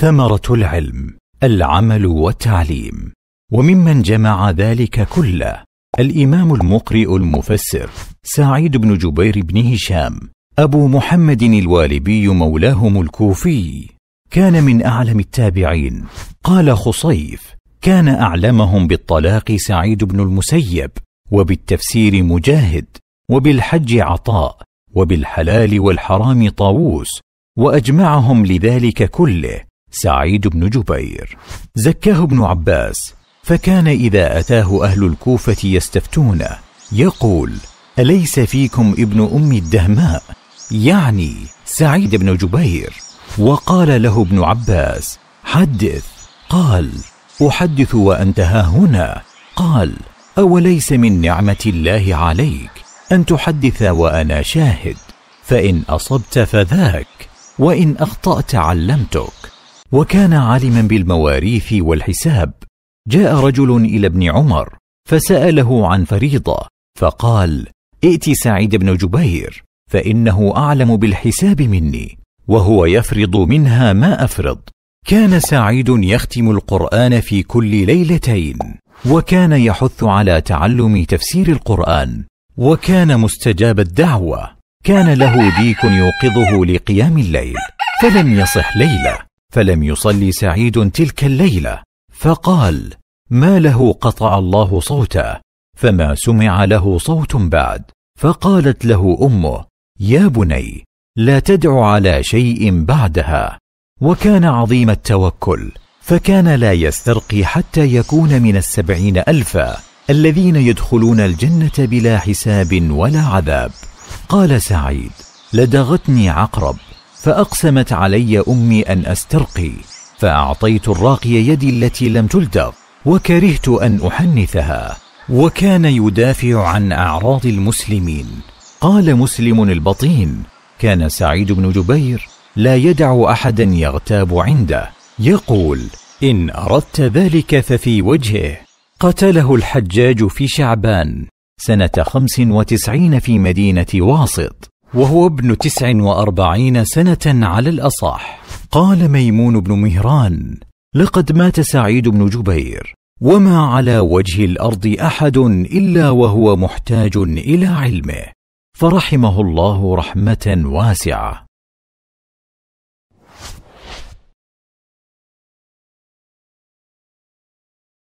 ثمرة العلم العمل والتعليم وممن جمع ذلك كله الإمام المقرئ المفسر سعيد بن جبير بن هشام أبو محمد الوالبي مولاهم الكوفي كان من أعلم التابعين قال خصيف كان أعلمهم بالطلاق سعيد بن المسيب وبالتفسير مجاهد وبالحج عطاء وبالحلال والحرام طاووس وأجمعهم لذلك كله سعيد بن جبير زكاه ابن عباس فكان اذا اتاه اهل الكوفه يستفتونه يقول اليس فيكم ابن ام الدهماء يعني سعيد بن جبير وقال له ابن عباس حدث قال احدث وانت ها هنا قال اوليس من نعمه الله عليك ان تحدث وانا شاهد فان اصبت فذاك وان اخطات علمتك وكان عالما بالمواريث والحساب جاء رجل الى ابن عمر فساله عن فريضه فقال ائت سعيد بن جبير فانه اعلم بالحساب مني وهو يفرض منها ما افرض كان سعيد يختم القران في كل ليلتين وكان يحث على تعلم تفسير القران وكان مستجاب الدعوه كان له ديك يوقظه لقيام الليل فلم يصح ليله فلم يصلي سعيد تلك الليله فقال ما له قطع الله صوته فما سمع له صوت بعد فقالت له امه يا بني لا تدع على شيء بعدها وكان عظيم التوكل فكان لا يسترقي حتى يكون من السبعين الفا الذين يدخلون الجنه بلا حساب ولا عذاب قال سعيد لدغتني عقرب فأقسمت علي أمي أن أسترقي فأعطيت الراقي يدي التي لم تلدغ وكرهت أن أحنثها وكان يدافع عن أعراض المسلمين قال مسلم البطين كان سعيد بن جبير لا يدع أحدا يغتاب عنده يقول إن أردت ذلك ففي وجهه قتله الحجاج في شعبان سنة خمس وتسعين في مدينة واسط وهو ابن تسع وأربعين سنة على الأصح قال ميمون بن مهران لقد مات سعيد بن جبير وما على وجه الأرض أحد إلا وهو محتاج إلى علمه فرحمه الله رحمة واسعة